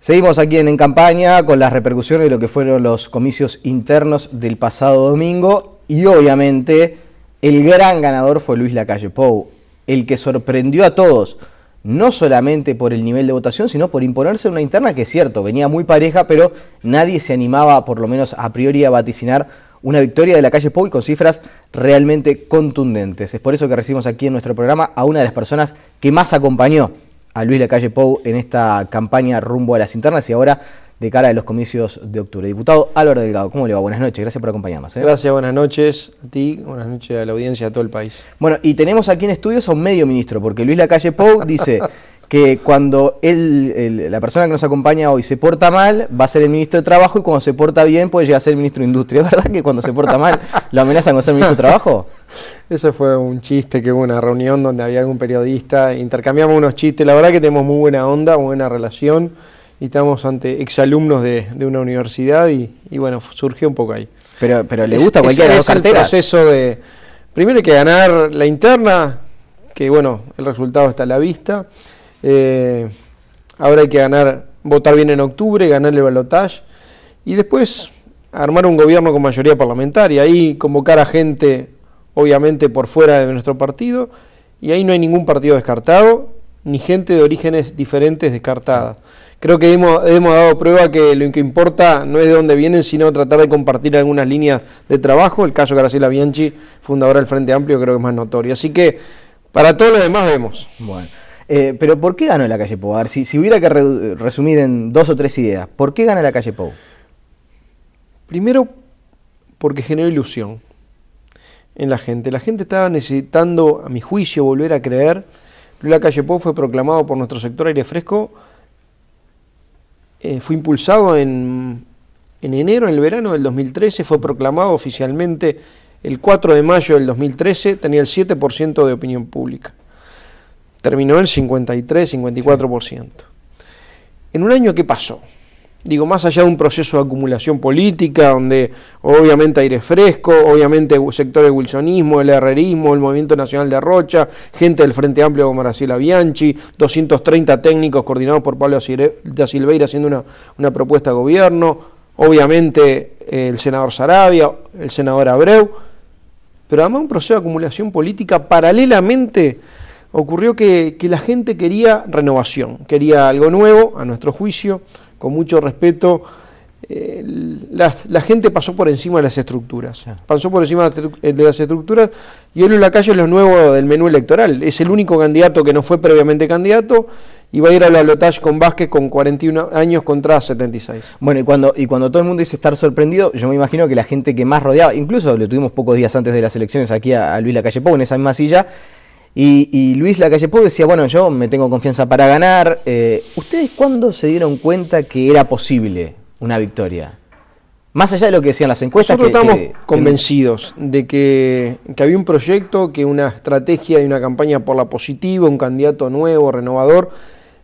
Seguimos aquí en, campaña con las repercusiones de lo que fueron los comicios internos del pasado domingo y obviamente el gran ganador fue Luis Lacalle Pou, el que sorprendió a todos, no solamente por el nivel de votación, sino por imponerse una interna que es cierto, venía muy pareja, pero nadie se animaba, por lo menos a priori, a vaticinar una victoria de la calle Pou y con cifras realmente contundentes. Es por eso que recibimos aquí en nuestro programa a una de las personas que más acompañó a Luis Lacalle Pou en esta campaña rumbo a las internas y ahora de cara a los comicios de octubre. Diputado Álvaro Delgado, ¿cómo le va? Buenas noches, gracias por acompañarnos. ¿eh? Gracias, buenas noches a ti, buenas noches a la audiencia, a todo el país. Bueno, y tenemos aquí en estudios a un medio ministro, porque Luis Lacalle Pou dice... que cuando él, la persona que nos acompaña hoy se porta mal, va a ser el ministro de Trabajo y cuando se porta bien puede llegar a ser el ministro de Industria. verdad que cuando se porta mal lo amenazan con ser ministro de Trabajo? Eso fue un chiste que hubo una reunión donde había algún periodista, intercambiamos unos chistes, la verdad que tenemos muy buena onda, muy buena relación y estamos ante exalumnos de, de una universidad y, bueno, surgió un poco ahí. Pero, le gusta cualquiera de las carteras. de, primero hay que ganar la interna, que bueno, el resultado está a la vista. Eh, ahora hay que ganar, votar bien en octubre, ganar el balotaje y después armar un gobierno con mayoría parlamentaria. Ahí convocar a gente, obviamente, por fuera de nuestro partido. Y ahí no hay ningún partido descartado, ni gente de orígenes diferentes descartada. Creo que hemos, dado prueba que lo que importa no es de dónde vienen, sino tratar de compartir algunas líneas de trabajo. El caso de Graciela Bianchi, fundadora del Frente Amplio, creo que es más notorio. Así que para todo lo demás vemos. Bueno. Eh, pero ¿por qué ganó la calle Pou? A ver, si, si hubiera que resumir en dos o tres ideas, ¿por qué gana la calle Pou? Primero, porque generó ilusión en la gente. La gente estaba necesitando, a mi juicio, volver a creer. La Calle Pou fue proclamado por nuestro sector aire fresco. Eh, fue impulsado en, enero, en el verano del 2013. Fue proclamado oficialmente el 4 de mayo del 2013. Tenía el 7% de opinión pública terminó el 53, 54%. En un año, ¿qué pasó? Digo, más allá de un proceso de acumulación política, donde obviamente aire fresco, obviamente sector de wilsonismo, el herrerismo, el Movimiento Nacional de Rocha, gente del Frente Amplio como Marcela Bianchi, 230 técnicos coordinados por Pablo de Silveira haciendo una, propuesta de gobierno, obviamente eh, el senador Sarabia, el senador Abreu, pero además un proceso de acumulación política paralelamente ocurrió que, la gente quería renovación, quería algo nuevo, a nuestro juicio, con mucho respeto. Eh, la, gente pasó por encima de las estructuras, pasó por encima de las estructuras y él en es lo nuevo del menú electoral, es el único candidato que no fue previamente candidato y va a ir a la Lotage con Vázquez con 41 años contra 76. Bueno, y cuando, y cuando todo el mundo dice estar sorprendido, yo me imagino que la gente que más rodeaba, incluso lo tuvimos pocos días antes de las elecciones aquí a, Luis Lacalle Pau, en esa misma silla, y, Luis Lacalle decía, bueno, yo me tengo confianza para ganar. Eh, ¿Ustedes cuándo se dieron cuenta que era posible una victoria? Más allá de lo que decían las encuestas. Nosotros estamos convencidos de que, había un proyecto, que una estrategia y una campaña por la positiva, un candidato nuevo, renovador,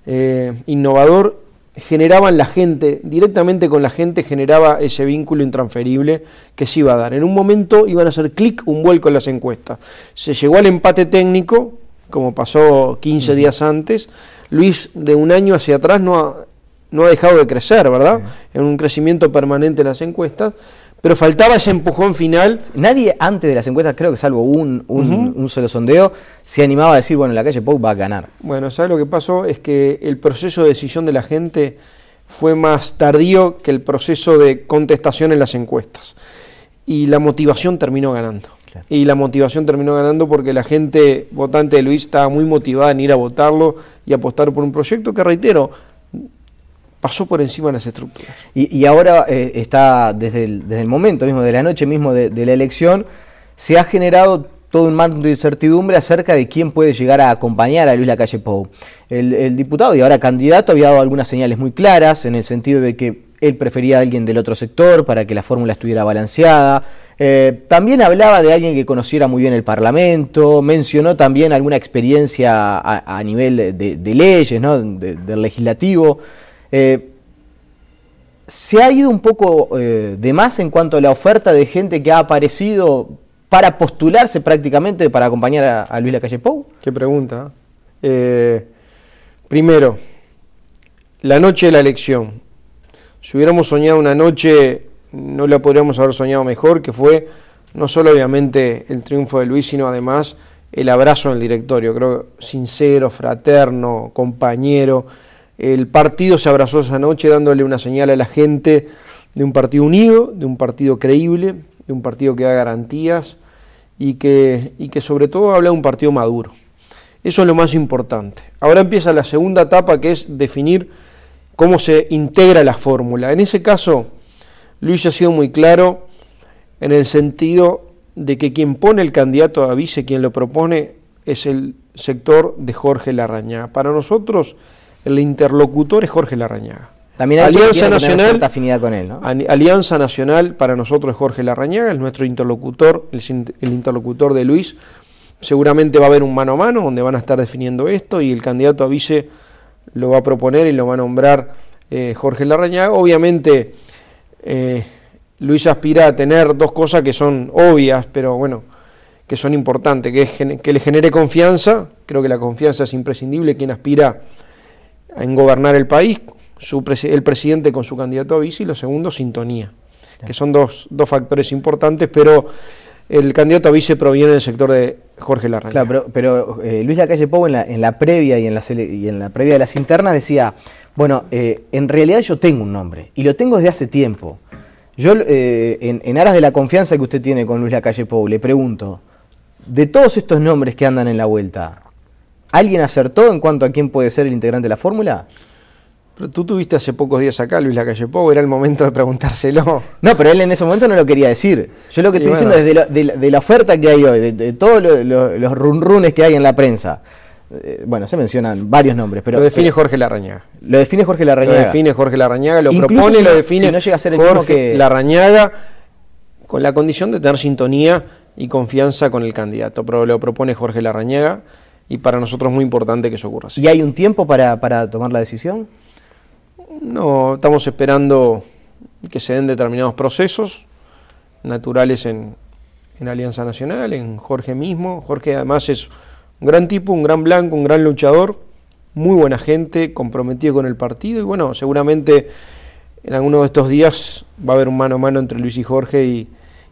eh, innovador generaban la gente, directamente con la gente generaba ese vínculo intransferible que se iba a dar. En un momento iban a hacer clic, un vuelco en las encuestas. Se llegó al empate técnico, como pasó 15 días antes. Luis, de un año hacia atrás, no ha, no ha dejado de crecer, ¿verdad? En un crecimiento permanente en las encuestas pero faltaba ese empujón final. Nadie antes de las encuestas, creo que salvo un, solo sondeo, se animaba a decir, bueno, la calle Pou va a ganar. Bueno, ¿sabes lo que pasó? Es que el proceso de decisión de la gente fue más tardío que el proceso de contestación en las encuestas. Y la motivación terminó ganando. Y la motivación terminó ganando porque la gente votante de Luis estaba muy motivada en ir a votarlo y apostar por un proyecto que, reitero, pasó por encima de las estructuras. Y, ahora eh, está desde el, momento mismo, de la noche mismo de, la elección, se ha generado todo un manto de incertidumbre acerca de quién puede llegar a acompañar a Luis Lacalle Pou. El, diputado y ahora candidato había dado algunas señales muy claras en el sentido de que él prefería a alguien del otro sector para que la fórmula estuviera balanceada. Eh, también hablaba de alguien que conociera muy bien el Parlamento, mencionó también alguna experiencia a, nivel de, leyes, del de legislativo. Eh, se ha ido un poco eh, de más en cuanto a la oferta de gente que ha aparecido para postularse prácticamente para acompañar a, Luis Luis Lacalle Pou. Qué pregunta. ¿eh? primero, la noche de la elección. Si hubiéramos soñado una noche, no la podríamos haber soñado mejor, que fue no solo obviamente el triunfo de Luis, sino además el abrazo en el directorio, creo sincero, fraterno, compañero. El partido se abrazó esa noche dándole una señal a la gente de un partido unido, de un partido creíble, de un partido que da garantías y que, que sobre todo habla de un partido maduro. Eso es lo más importante. Ahora empieza la segunda etapa que es definir cómo se integra la fórmula. En ese caso, Luis ha sido muy claro en el sentido de que quien pone el candidato a vice, quien lo propone, es el sector de Jorge Larrañá. Para nosotros, el interlocutor es Jorge Larrañaga. También hay Alianza Nacional, cierta afinidad con él, ¿no? Alianza Nacional para nosotros es Jorge Larrañaga, es nuestro interlocutor, el, interlocutor de Luis. Seguramente va a haber un mano a mano donde van a estar definiendo esto y el candidato a vice lo va a proponer y lo va a nombrar eh, Jorge Larrañaga. Obviamente eh, Luis aspira a tener dos cosas que son obvias, pero bueno, que son importantes, que, que le genere confianza, creo que la confianza es imprescindible, quien aspira en gobernar el país, el presidente con su candidato a vice y lo segundo, sintonía, que son dos, factores importantes, pero el candidato a vice proviene del sector de Jorge Larraín Claro, pero, eh, Luis Lacalle Pou en la, previa y en la, y en la previa de las internas decía, bueno, eh, en realidad yo tengo un nombre y lo tengo desde hace tiempo. Yo, eh, en, en, aras de la confianza que usted tiene con Luis Lacalle Pou, le pregunto, de todos estos nombres que andan en la vuelta, ¿Alguien acertó en cuanto a quién puede ser el integrante de la fórmula? Pero tú tuviste hace pocos días acá, Luis Lacalle era el momento de preguntárselo. No, pero él en ese momento no lo quería decir. Yo lo que estoy diciendo es de, la oferta que hay hoy, de, todos los los runrunes que hay en la prensa. Eh, bueno, se mencionan varios nombres, pero... Lo define eh, Jorge Larrañaga. Lo define Jorge Larrañaga. Lo define Jorge Larrañaga, lo propone, lo define... no llega a ser Jorge Larañaga, con la condición de tener sintonía y confianza con el candidato, pero lo propone Jorge Larrañaga y para nosotros es muy importante que eso ocurra. ¿Y hay un tiempo para, tomar la decisión? No, estamos esperando que se den determinados procesos naturales en, en Alianza Nacional, en Jorge mismo. Jorge además es un gran tipo, un gran blanco, un gran luchador, muy buena gente, comprometido con el partido y bueno, seguramente en alguno de estos días va a haber un mano a mano entre Luis y Jorge y,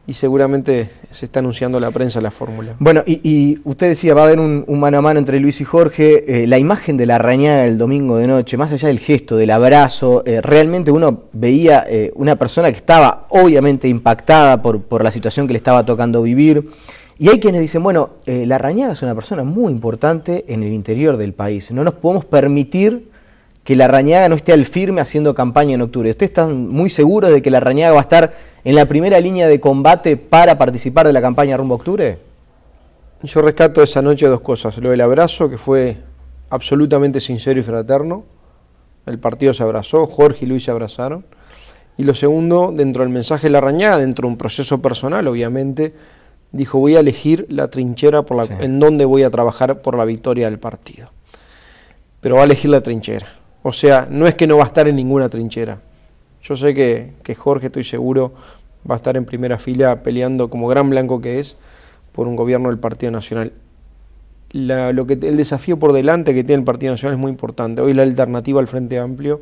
y seguramente se está anunciando la prensa la fórmula. Bueno, y, usted decía, va a haber un, mano a mano entre Luis y Jorge. Eh, la imagen de la arañada el domingo de noche, más allá del gesto, del abrazo, eh, realmente uno veía eh, una persona que estaba obviamente impactada por, por, la situación que le estaba tocando vivir. Y hay quienes dicen, bueno, la arañada es una persona muy importante en el interior del país. No nos podemos permitir que la rañaga no esté al firme haciendo campaña en octubre. ¿Usted está muy seguro de que la arañada va a estar en la primera línea de combate para participar de la campaña rumbo octubre? Yo rescato esa noche dos cosas. Lo del abrazo, que fue absolutamente sincero y fraterno. El partido se abrazó, Jorge y Luis se abrazaron. Y lo segundo, dentro del mensaje de la rañada, dentro de un proceso personal, obviamente, dijo, voy a elegir la trinchera por la, en donde voy a trabajar por la victoria del partido. Pero va a elegir la trinchera. O sea, no es que no va a estar en ninguna trinchera. Yo sé que, Jorge, estoy seguro, va a estar en primera fila peleando como gran blanco que es por un gobierno del Partido Nacional. lo que, el desafío por delante que tiene el Partido Nacional es muy importante. Hoy la alternativa al Frente Amplio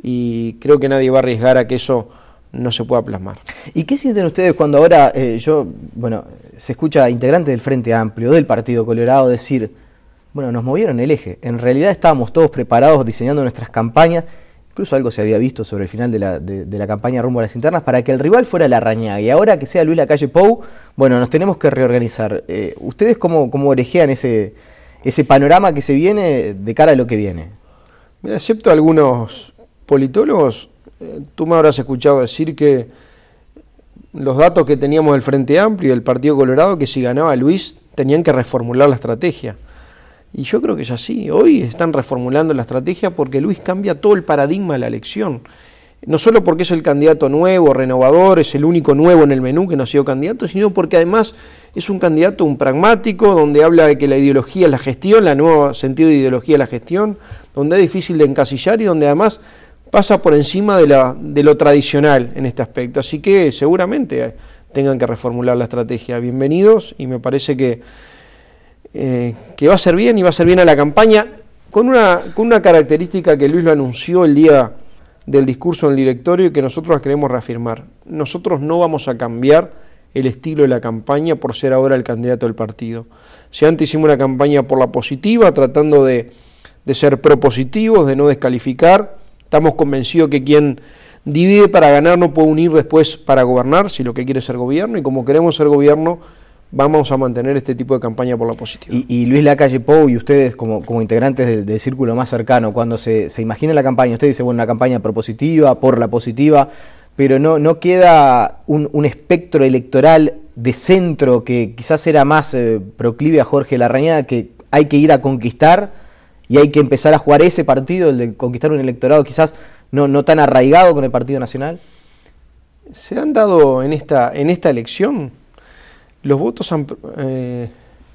y creo que nadie va a arriesgar a que eso no se pueda plasmar. ¿Y qué sienten ustedes cuando ahora eh, yo, bueno, se escucha a integrantes del Frente Amplio, del Partido Colorado, decir, bueno, nos movieron el eje, en realidad estábamos todos preparados diseñando nuestras campañas Incluso algo se había visto sobre el final de la, de, la campaña rumbo a las internas para que el rival fuera la arañaga Y ahora que sea Luis calle Pou, bueno, nos tenemos que reorganizar. Eh, ¿Ustedes cómo, cómo orejean ese, ese panorama que se viene de cara a lo que viene? Mira, excepto algunos politólogos, eh, tú me habrás escuchado decir que los datos que teníamos del Frente Amplio y del Partido Colorado, que si ganaba Luis tenían que reformular la estrategia. Y yo creo que es así. Hoy están reformulando la estrategia porque Luis cambia todo el paradigma de la elección. No solo porque es el candidato nuevo, renovador, es el único nuevo en el menú que no ha sido candidato, sino porque además es un candidato, un pragmático, donde habla de que la ideología es la gestión, la nuevo sentido de ideología es la gestión, donde es difícil de encasillar y donde además pasa por encima de, la, de lo tradicional en este aspecto. Así que seguramente tengan que reformular la estrategia. Bienvenidos y me parece que eh, que va a ser bien y va a ser bien a la campaña, con una, con una característica que Luis lo anunció el día del discurso en el directorio y que nosotros queremos reafirmar. Nosotros no vamos a cambiar el estilo de la campaña por ser ahora el candidato del partido. Si antes hicimos una campaña por la positiva, tratando de, de ser propositivos, de no descalificar, estamos convencidos que quien divide para ganar no puede unir después para gobernar, si lo que quiere es ser gobierno, y como queremos ser gobierno, vamos a mantener este tipo de campaña por la positiva. Y, Luis Lacalle Pou y ustedes como, como integrantes del, círculo más cercano, cuando se, imagina la campaña, usted dice, bueno, una campaña propositiva, por la positiva, pero no, no queda un, espectro electoral de centro que quizás era más eh, proclive a Jorge Larrañaga, que hay que ir a conquistar y hay que empezar a jugar ese partido, el de conquistar un electorado quizás no, no tan arraigado con el Partido Nacional? Se han dado en esta, en esta elección los votos eh,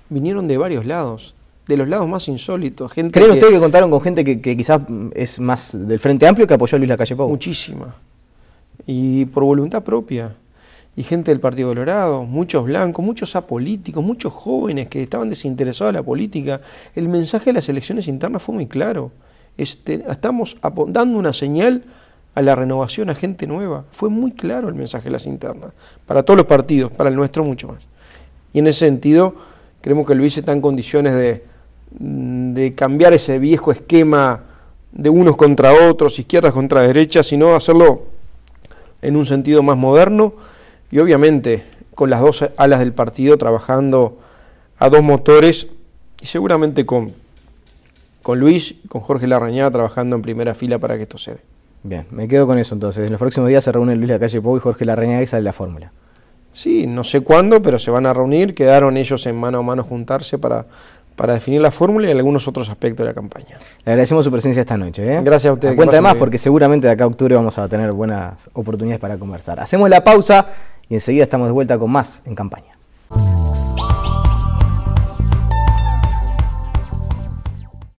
vinieron de varios lados, de los lados más insólitos. Gente ¿Creen que, ustedes que contaron con gente que, que, quizás es más del Frente Amplio que apoyó a Luis Lacalle Pau? Muchísima. Y por voluntad propia. Y gente del Partido Colorado, muchos blancos, muchos apolíticos, muchos jóvenes que estaban desinteresados de la política. El mensaje de las elecciones internas fue muy claro. Este, estamos dando una señal a la renovación, a gente nueva. Fue muy claro el mensaje de las internas, para todos los partidos, para el nuestro mucho más. Y en ese sentido, creemos que Luis está en condiciones de, mm, de cambiar ese viejo esquema de unos contra otros, izquierdas contra derechas, sino hacerlo en un sentido más moderno y obviamente con las dos alas del partido trabajando a dos motores y seguramente con, con Luis, con Jorge Larrañaga trabajando en primera fila para que esto se Bien, me quedo con eso entonces. En los próximos días se reúnen Luis calle Pou y Jorge Larrañá y sale la fórmula. Sí, no sé cuándo, pero se van a reunir. Quedaron ellos en mano a mano juntarse para, para definir la fórmula y algunos otros aspectos de la campaña. Le agradecemos su presencia esta noche. ¿eh? Gracias a ustedes. Cuenta más porque seguramente de acá a octubre vamos a tener buenas oportunidades para conversar. Hacemos la pausa y enseguida estamos de vuelta con más en campaña.